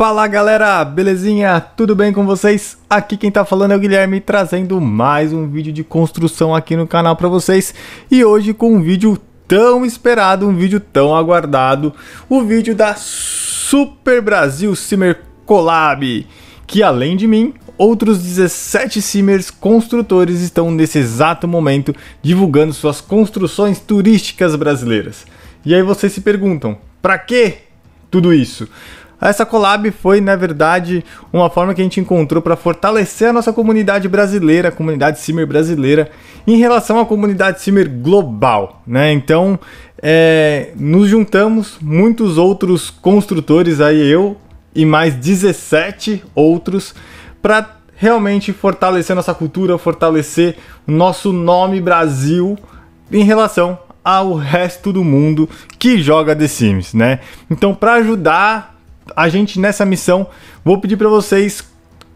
Fala galera, belezinha? Tudo bem com vocês? Aqui quem tá falando é o Guilherme, trazendo mais um vídeo de construção aqui no canal para vocês. E hoje com um vídeo tão esperado, um vídeo tão aguardado, o vídeo da Super Brasil Simmer Collab, que além de mim, outros 17 simmers construtores estão nesse exato momento divulgando suas construções turísticas brasileiras. E aí vocês se perguntam, para que tudo isso? Essa collab foi, na verdade, uma forma que a gente encontrou para fortalecer a nossa comunidade brasileira, a comunidade Simmer brasileira, em relação à comunidade Simmer global, né? Então, é, nos juntamos, muitos outros construtores aí, eu e mais 17 outros, para realmente fortalecer nossa cultura, fortalecer nosso nome Brasil em relação ao resto do mundo que joga The Sims, né? Então, para ajudar a gente nessa missão. Vou pedir para vocês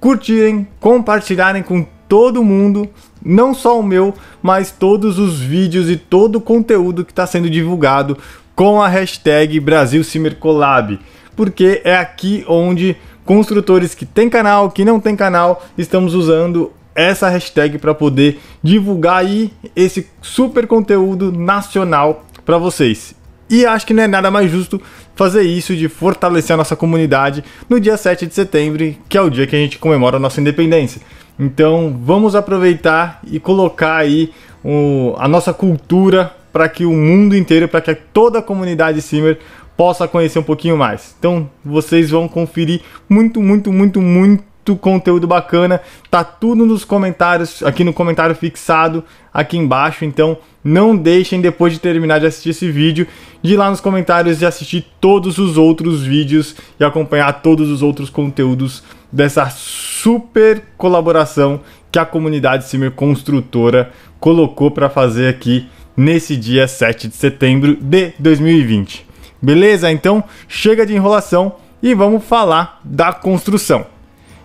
curtirem, compartilharem com todo mundo, não só o meu, mas todos os vídeos e todo o conteúdo que está sendo divulgado com a hashtag Brasil Collab, porque é aqui onde construtores que tem canal, que não tem canal, estamos usando essa hashtag para poder divulgar aí esse super conteúdo nacional para vocês. E acho que não é nada mais justo fazer isso de fortalecer a nossa comunidade no dia 7 de setembro, que é o dia que a gente comemora a nossa independência. Então vamos aproveitar e colocar aí o, a nossa cultura para que o mundo inteiro, para que toda a comunidade Simmer possa conhecer um pouquinho mais. Então vocês vão conferir muito, muito, muito, muito conteúdo bacana, tá tudo nos comentários, aqui no comentário fixado aqui embaixo, então não deixem depois de terminar de assistir esse vídeo de ir lá nos comentários e assistir todos os outros vídeos e acompanhar todos os outros conteúdos dessa super colaboração que a comunidade Simmer Construtora colocou para fazer aqui nesse dia 7 de setembro de 2020. Beleza? Então chega de enrolação e vamos falar da construção.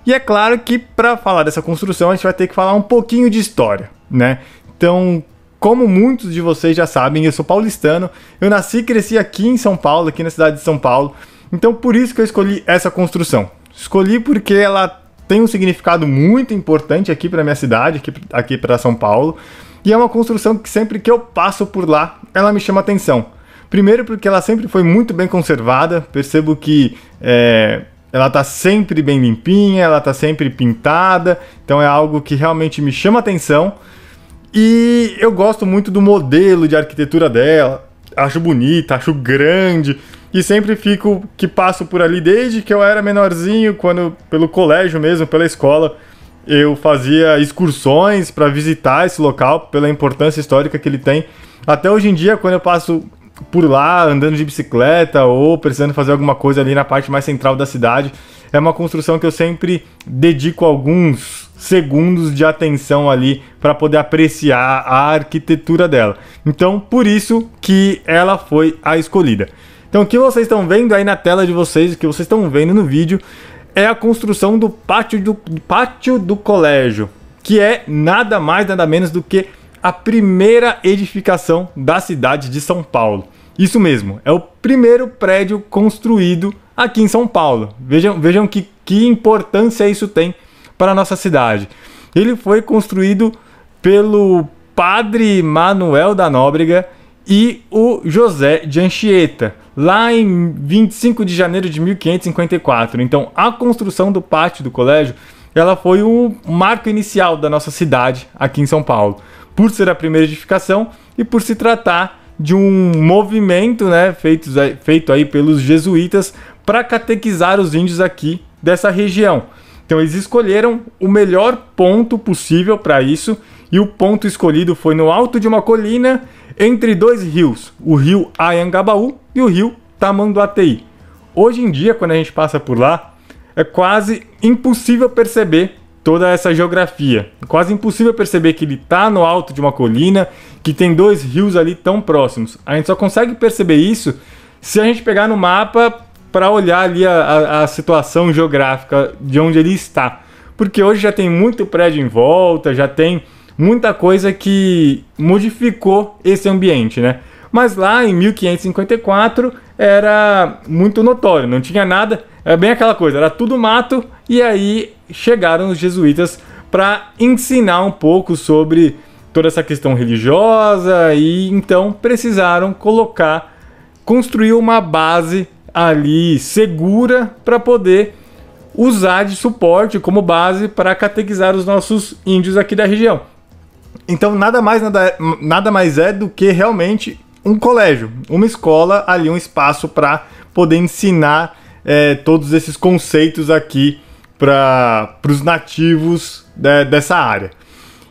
E é claro que para falar dessa construção a gente vai ter que falar um pouquinho de história, né? Então, como muitos de vocês já sabem, eu sou paulistano, eu nasci e cresci aqui em São Paulo, aqui na cidade de São Paulo. Então, por isso que eu escolhi essa construção. Escolhi porque ela tem um significado muito importante aqui para minha cidade, aqui, aqui para São Paulo. E é uma construção que sempre que eu passo por lá, ela me chama atenção. Primeiro porque ela sempre foi muito bem conservada. Percebo que é, ela tá sempre bem limpinha, ela tá sempre pintada, então é algo que realmente me chama atenção. E eu gosto muito do modelo de arquitetura dela, acho bonita, acho grande. E sempre fico que passo por ali desde que eu era menorzinho, quando pelo colégio mesmo, pela escola, eu fazia excursões para visitar esse local pela importância histórica que ele tem. Até hoje em dia, quando eu passo por lá andando de bicicleta ou precisando fazer alguma coisa ali na parte mais central da cidade. É uma construção que eu sempre dedico alguns segundos de atenção ali para poder apreciar a arquitetura dela. Então, por isso que ela foi a escolhida. Então, o que vocês estão vendo aí na tela de vocês, o que vocês estão vendo no vídeo, é a construção do pátio do, do pátio do colégio, que é nada mais nada menos do que a primeira edificação da cidade de São Paulo. Isso mesmo, é o primeiro prédio construído aqui em São Paulo. Vejam, vejam que, que importância isso tem para a nossa cidade. Ele foi construído pelo padre Manuel da Nóbrega e o José de Anchieta, lá em 25 de janeiro de 1554. Então, a construção do pátio do colégio, ela foi o marco inicial da nossa cidade aqui em São Paulo por ser a primeira edificação e por se tratar de um movimento né, feito, feito aí pelos jesuítas para catequizar os índios aqui dessa região. Então eles escolheram o melhor ponto possível para isso e o ponto escolhido foi no alto de uma colina entre dois rios, o rio Ayangabaú e o rio Tamanduateí. Hoje em dia, quando a gente passa por lá, é quase impossível perceber toda essa geografia. Quase impossível perceber que ele está no alto de uma colina, que tem dois rios ali tão próximos. A gente só consegue perceber isso se a gente pegar no mapa para olhar ali a, a, a, situação geográfica de onde ele está. Porque hoje já tem muito prédio em volta, já tem muita coisa que modificou esse ambiente, né? Mas lá em 1554 era muito notório, não tinha nada. É bem aquela coisa, era tudo mato e aí chegaram os jesuítas para ensinar um pouco sobre toda essa questão religiosa e então precisaram colocar, construir uma base ali segura para poder usar de suporte como base para catequizar os nossos índios aqui da região. Então nada mais nada, nada mais é do que realmente um colégio, uma escola ali, um espaço para poder ensinar é, todos esses conceitos aqui para os nativos né, dessa área.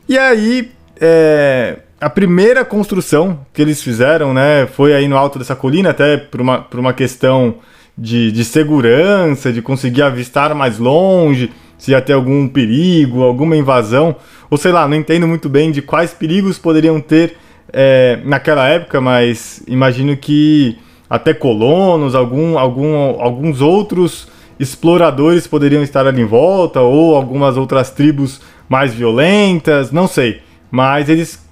E aí, é, a primeira construção que eles fizeram né, foi aí no alto dessa colina, até por uma, por uma questão de, de segurança, de conseguir avistar mais longe, se ia ter algum perigo, alguma invasão, ou sei lá, não entendo muito bem de quais perigos poderiam ter é, naquela época, mas imagino que até colonos, algum, algum, alguns outros exploradores poderiam estar ali em volta, ou algumas outras tribos mais violentas, não sei. Mas eles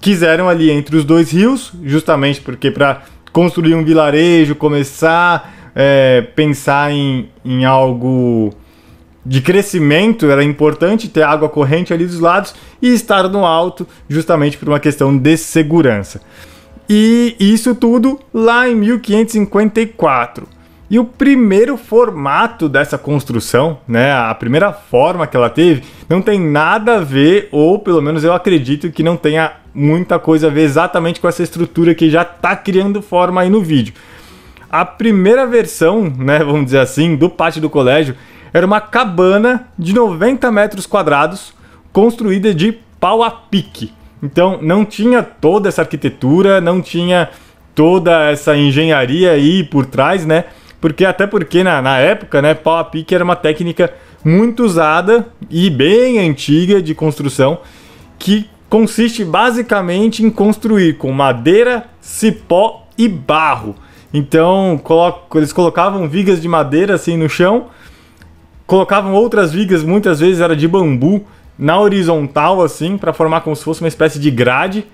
quiseram ali entre os dois rios, justamente porque para construir um vilarejo, começar é, pensar em, em algo de crescimento, era importante ter água corrente ali dos lados e estar no alto, justamente por uma questão de segurança. E isso tudo lá em 1554. E o primeiro formato dessa construção, né, a primeira forma que ela teve, não tem nada a ver, ou pelo menos eu acredito que não tenha muita coisa a ver exatamente com essa estrutura que já está criando forma aí no vídeo. A primeira versão, né, vamos dizer assim, do pátio do colégio era uma cabana de 90 metros quadrados construída de pau a pique. Então não tinha toda essa arquitetura, não tinha toda essa engenharia aí por trás, né? Porque até porque na, na época, né, pau a pique era uma técnica muito usada e bem antiga de construção que consiste basicamente em construir com madeira, cipó e barro. Então, eles colocavam vigas de madeira assim no chão, colocavam outras vigas, muitas vezes era de bambu, na horizontal assim para formar como se fosse uma espécie de grade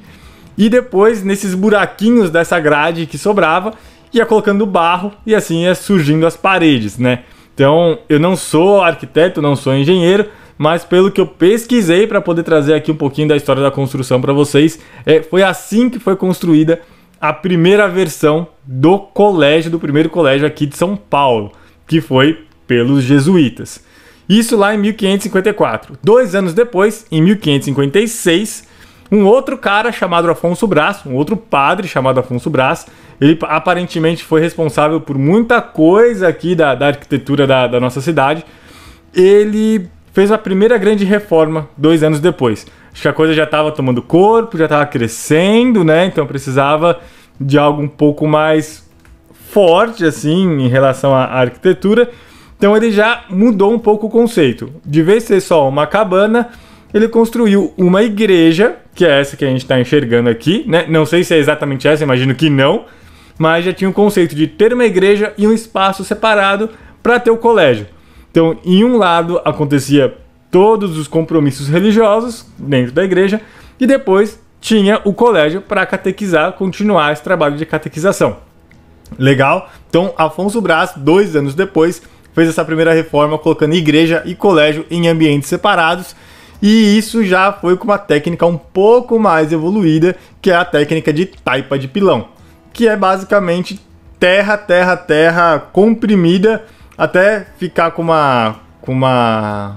e depois nesses buraquinhos dessa grade que sobrava ia colocando barro e assim ia surgindo as paredes, né? Então, eu não sou arquiteto, não sou engenheiro, mas pelo que eu pesquisei para poder trazer aqui um pouquinho da história da construção para vocês, é, foi assim que foi construída a primeira versão do colégio, do primeiro colégio aqui de São Paulo, que foi pelos jesuítas. Isso lá em 1554. Dois anos depois, em 1556, um outro cara chamado Afonso Brás, um outro padre chamado Afonso Brás, ele aparentemente foi responsável por muita coisa aqui da, da arquitetura da, da nossa cidade. Ele fez a primeira grande reforma dois anos depois. Acho que a coisa já estava tomando corpo, já estava crescendo, né? Então precisava de algo um pouco mais forte, assim, em relação à arquitetura. Então ele já mudou um pouco o conceito. De vez ser só uma cabana, ele construiu uma igreja, que é essa que a gente está enxergando aqui, né? Não sei se é exatamente essa, imagino que não, mas já tinha o conceito de ter uma igreja e um espaço separado para ter o colégio. Então, em um lado acontecia todos os compromissos religiosos dentro da igreja e depois tinha o colégio para catequizar, continuar esse trabalho de catequização. Legal? Então, Afonso Brás, dois anos depois, fez essa primeira reforma colocando igreja e colégio em ambientes separados. E isso já foi com uma técnica um pouco mais evoluída, que é a técnica de taipa de pilão, que é basicamente terra, terra, terra comprimida até ficar com uma com uma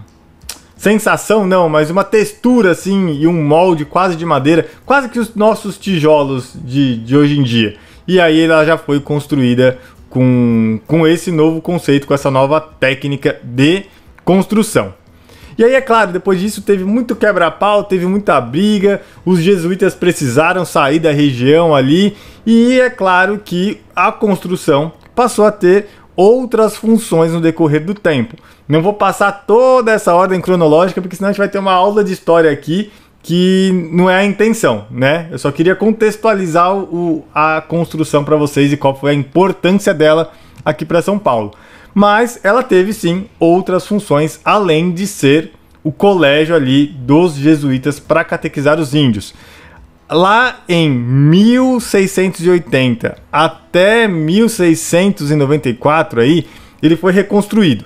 sensação não, mas uma textura assim e um molde quase de madeira, quase que os nossos tijolos de, de hoje em dia. E aí ela já foi construída com, com esse novo conceito, com essa nova técnica de construção. E aí, é claro, depois disso teve muito quebra-pau, teve muita briga, os jesuítas precisaram sair da região ali, e é claro que a construção passou a ter outras funções no decorrer do tempo. Não vou passar toda essa ordem cronológica, porque senão a gente vai ter uma aula de história aqui que não é a intenção, né? Eu só queria contextualizar o, a construção para vocês e qual foi a importância dela aqui para São Paulo. Mas ela teve sim outras funções além de ser o colégio ali dos jesuítas para catequizar os índios. Lá em 1680 até 1694 aí, ele foi reconstruído.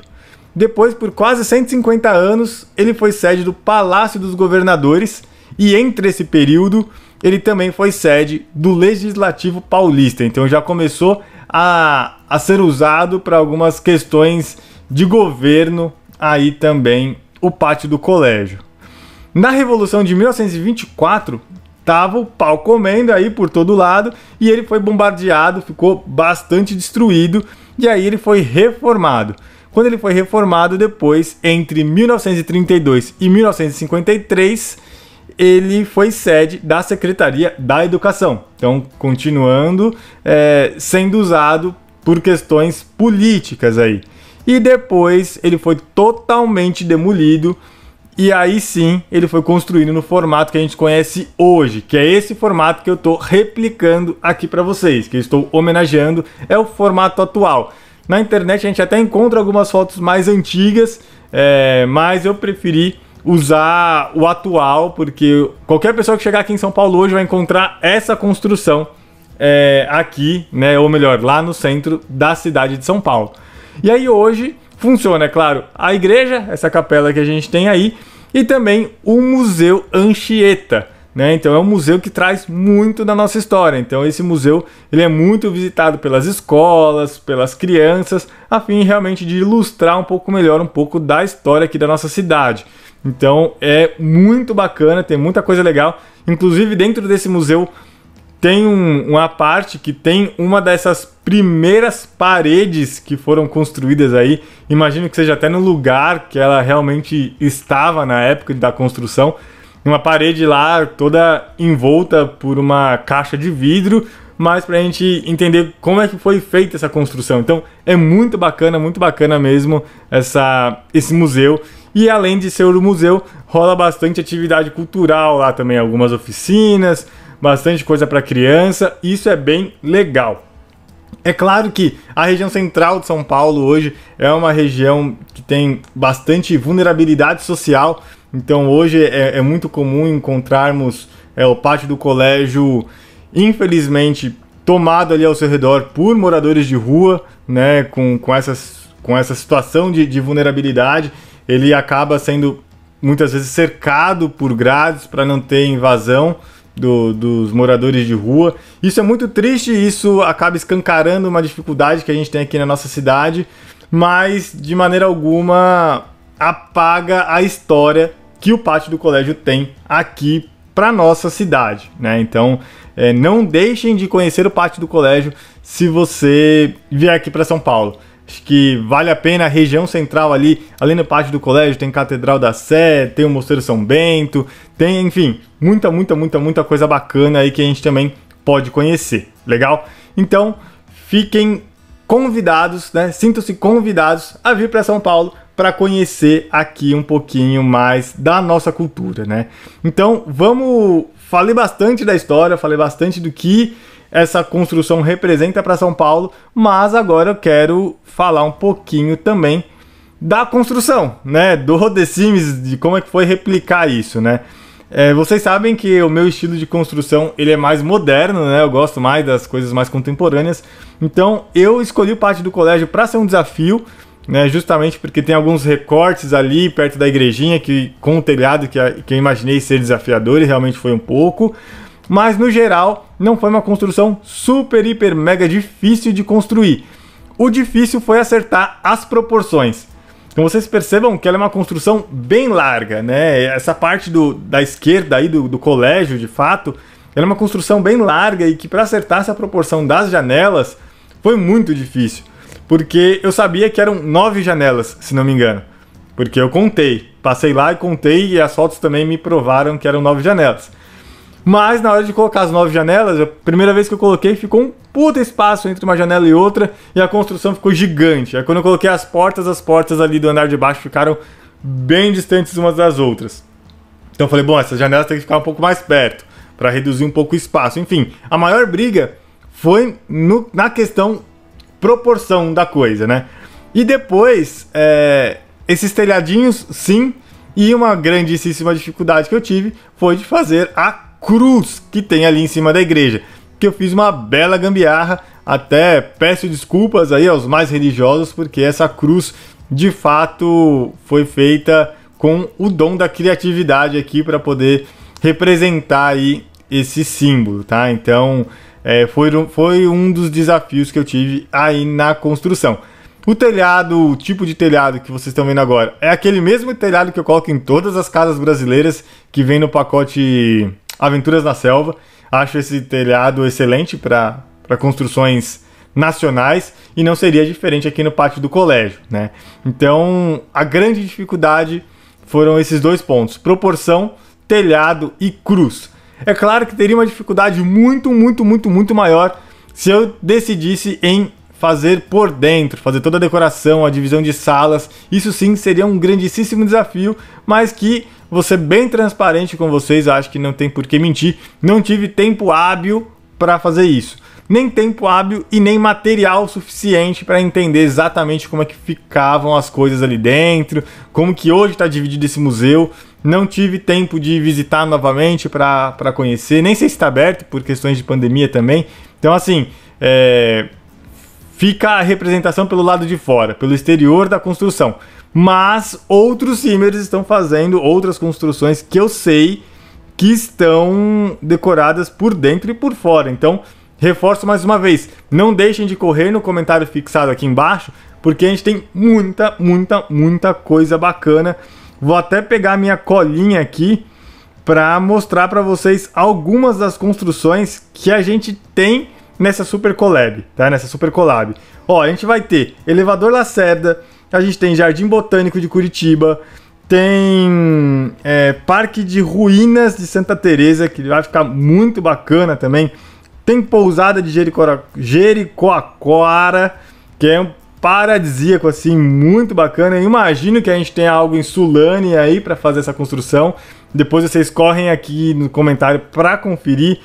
Depois, por quase 150 anos, ele foi sede do Palácio dos Governadores e entre esse período ele também foi sede do Legislativo Paulista. Então já começou a, a ser usado para algumas questões de governo aí também o pátio do colégio. Na Revolução de 1924, tava o pau comendo aí por todo lado e ele foi bombardeado, ficou bastante destruído e aí ele foi reformado quando ele foi reformado depois, entre 1932 e 1953, ele foi sede da Secretaria da Educação. Então, continuando é, sendo usado por questões políticas aí. E depois ele foi totalmente demolido. E aí sim ele foi construído no formato que a gente conhece hoje, que é esse formato que eu estou replicando aqui para vocês, que eu estou homenageando, é o formato atual. Na internet a gente até encontra algumas fotos mais antigas, é, mas eu preferi usar o atual, porque qualquer pessoa que chegar aqui em São Paulo hoje vai encontrar essa construção é, aqui, né? Ou melhor, lá no centro da cidade de São Paulo. E aí hoje funciona, é claro, a igreja, essa capela que a gente tem aí, e também o Museu Anchieta. Né? Então é um museu que traz muito da nossa história. Então esse museu ele é muito visitado pelas escolas, pelas crianças, a fim realmente de ilustrar um pouco melhor um pouco da história aqui da nossa cidade. Então é muito bacana, tem muita coisa legal. Inclusive dentro desse museu tem um, uma parte que tem uma dessas primeiras paredes que foram construídas aí. Imagino que seja até no lugar que ela realmente estava na época da construção uma parede lá toda envolta por uma caixa de vidro, mas para a gente entender como é que foi feita essa construção. Então é muito bacana, muito bacana mesmo essa, esse museu. E além de ser o museu, rola bastante atividade cultural lá também, algumas oficinas, bastante coisa para criança. Isso é bem legal. É claro que a região central de São Paulo hoje é uma região que tem bastante vulnerabilidade social, então hoje é, é muito comum encontrarmos é, o pátio do colégio, infelizmente, tomado ali ao seu redor por moradores de rua, né, com, com, essas, com essa situação de, de vulnerabilidade, ele acaba sendo muitas vezes cercado por grades para não ter invasão do, dos moradores de rua. Isso é muito triste, isso acaba escancarando uma dificuldade que a gente tem aqui na nossa cidade, mas de maneira alguma apaga a história que o pátio do colégio tem aqui para nossa cidade, né? Então, é, não deixem de conhecer o pátio do colégio se você vier aqui para São Paulo. Acho que vale a pena a região central ali, além da parte do colégio, tem Catedral da Sé, tem o Mosteiro São Bento, tem, enfim, muita, muita, muita, muita coisa bacana aí que a gente também pode conhecer, legal? Então, fiquem convidados, né? Sintam-se convidados a vir para São Paulo para conhecer aqui um pouquinho mais da nossa cultura, né? Então, vamos falei bastante da história, falei bastante do que essa construção representa para São Paulo, mas agora eu quero falar um pouquinho também da construção, né, do The de como é que foi replicar isso, né? É, vocês sabem que o meu estilo de construção ele é mais moderno, né? Eu gosto mais das coisas mais contemporâneas. Então eu escolhi parte do colégio para ser um desafio, né? Justamente porque tem alguns recortes ali perto da igrejinha que com o telhado que, que eu imaginei ser desafiador e realmente foi um pouco mas no geral não foi uma construção super, hiper, mega difícil de construir. O difícil foi acertar as proporções. Então vocês percebam que ela é uma construção bem larga, né? Essa parte do, da esquerda aí do, do colégio, de fato, ela é uma construção bem larga e que para acertar essa proporção das janelas foi muito difícil. Porque eu sabia que eram nove janelas, se não me engano. Porque eu contei, passei lá e contei e as fotos também me provaram que eram nove janelas. Mas na hora de colocar as nove janelas, a primeira vez que eu coloquei ficou um puta espaço entre uma janela e outra e a construção ficou gigante. Aí quando eu coloquei as portas, as portas ali do andar de baixo ficaram bem distantes umas das outras. Então eu falei, bom, essas janelas tem que ficar um pouco mais perto para reduzir um pouco o espaço. Enfim, a maior briga foi no, na questão proporção da coisa, né? E depois, é, esses telhadinhos, sim, e uma grandíssima dificuldade que eu tive foi de fazer a cruz que tem ali em cima da igreja. Que eu fiz uma bela gambiarra, até peço desculpas aí aos mais religiosos, porque essa cruz de fato foi feita com o dom da criatividade aqui para poder representar aí esse símbolo, tá? Então é, foi, foi um dos desafios que eu tive aí na construção. O telhado, o tipo de telhado que vocês estão vendo agora, é aquele mesmo telhado que eu coloco em todas as casas brasileiras que vem no pacote Aventuras na Selva. Acho esse telhado excelente para construções nacionais e não seria diferente aqui no pátio do colégio, né? Então, a grande dificuldade foram esses dois pontos: proporção, telhado e cruz. É claro que teria uma dificuldade muito, muito, muito, muito maior se eu decidisse em fazer por dentro, fazer toda a decoração, a divisão de salas. Isso sim seria um grandíssimo desafio, mas que você bem transparente com vocês, acho que não tem por que mentir. Não tive tempo hábil para fazer isso. Nem tempo hábil e nem material suficiente para entender exatamente como é que ficavam as coisas ali dentro, como que hoje está dividido esse museu. Não tive tempo de visitar novamente para conhecer, nem sei se está aberto por questões de pandemia também. Então, assim, é, fica a representação pelo lado de fora, pelo exterior da construção. Mas outros simers estão fazendo outras construções que eu sei que estão decoradas por dentro e por fora. Então, reforço mais uma vez, não deixem de correr no comentário fixado aqui embaixo, porque a gente tem muita, muita, muita coisa bacana. Vou até pegar minha colinha aqui para mostrar para vocês algumas das construções que a gente tem nessa super collab, tá? Nessa super collab. Ó, a gente vai ter Elevador Lacerda, a gente tem Jardim Botânico de Curitiba, tem é, Parque de Ruínas de Santa Teresa, que vai ficar muito bacana também. Tem Pousada de Jericoacoara, que é um paradisíaco assim, muito bacana. Eu imagino que a gente tenha algo em Sulane aí para fazer essa construção. Depois vocês correm aqui no comentário para conferir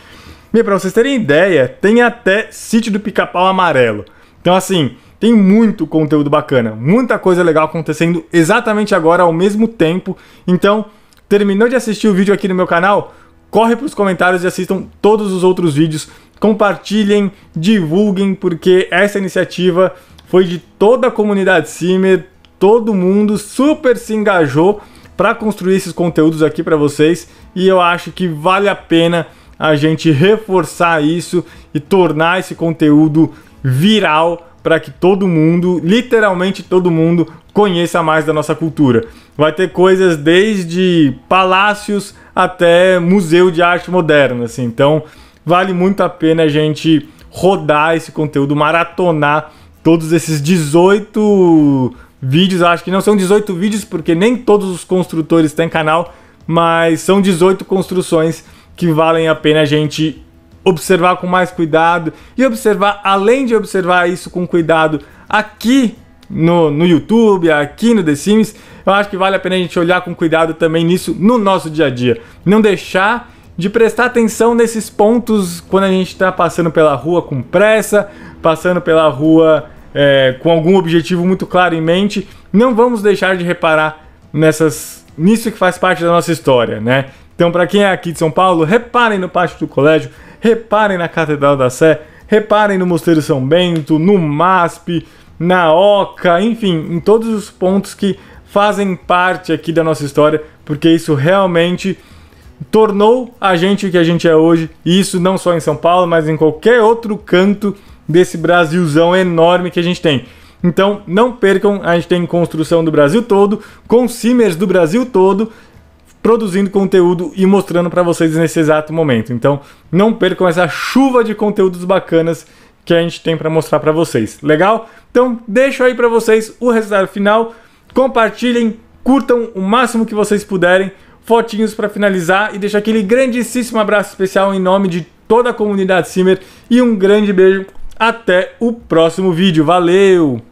para pra vocês terem ideia, tem até Sítio do Pica-Pau Amarelo. Então, assim, tem muito conteúdo bacana, muita coisa legal acontecendo exatamente agora, ao mesmo tempo. Então, terminou de assistir o vídeo aqui no meu canal? Corre para os comentários e assistam todos os outros vídeos. Compartilhem, divulguem, porque essa iniciativa foi de toda a comunidade Simmer, todo mundo super se engajou para construir esses conteúdos aqui para vocês e eu acho que vale a pena a gente reforçar isso e tornar esse conteúdo viral para que todo mundo, literalmente todo mundo, conheça mais da nossa cultura. Vai ter coisas desde palácios até museu de arte moderna, assim. Então, vale muito a pena a gente rodar esse conteúdo, maratonar todos esses 18 vídeos, acho que não são 18 vídeos porque nem todos os construtores têm canal, mas são 18 construções que valem a pena a gente observar com mais cuidado e observar, além de observar isso com cuidado aqui no, no YouTube, aqui no The Sims, eu acho que vale a pena a gente olhar com cuidado também nisso no nosso dia a dia. Não deixar de prestar atenção nesses pontos quando a gente está passando pela rua com pressa, passando pela rua é, com algum objetivo muito claro em mente. Não vamos deixar de reparar nessas nisso que faz parte da nossa história, né? Então, para quem é aqui de São Paulo, reparem no pátio do colégio, reparem na Catedral da Sé, reparem no Mosteiro São Bento, no MASP, na Oca, enfim, em todos os pontos que fazem parte aqui da nossa história, porque isso realmente tornou a gente o que a gente é hoje, e isso não só em São Paulo, mas em qualquer outro canto desse Brasilzão enorme que a gente tem. Então, não percam, a gente tem construção do Brasil todo, com Simers do Brasil todo produzindo conteúdo e mostrando para vocês nesse exato momento. Então, não percam essa chuva de conteúdos bacanas que a gente tem para mostrar para vocês. Legal? Então, deixo aí para vocês o resultado final. Compartilhem, curtam o máximo que vocês puderem. Fotinhos para finalizar e deixo aquele grandíssimo abraço especial em nome de toda a comunidade Simmer e um grande beijo. Até o próximo vídeo. Valeu!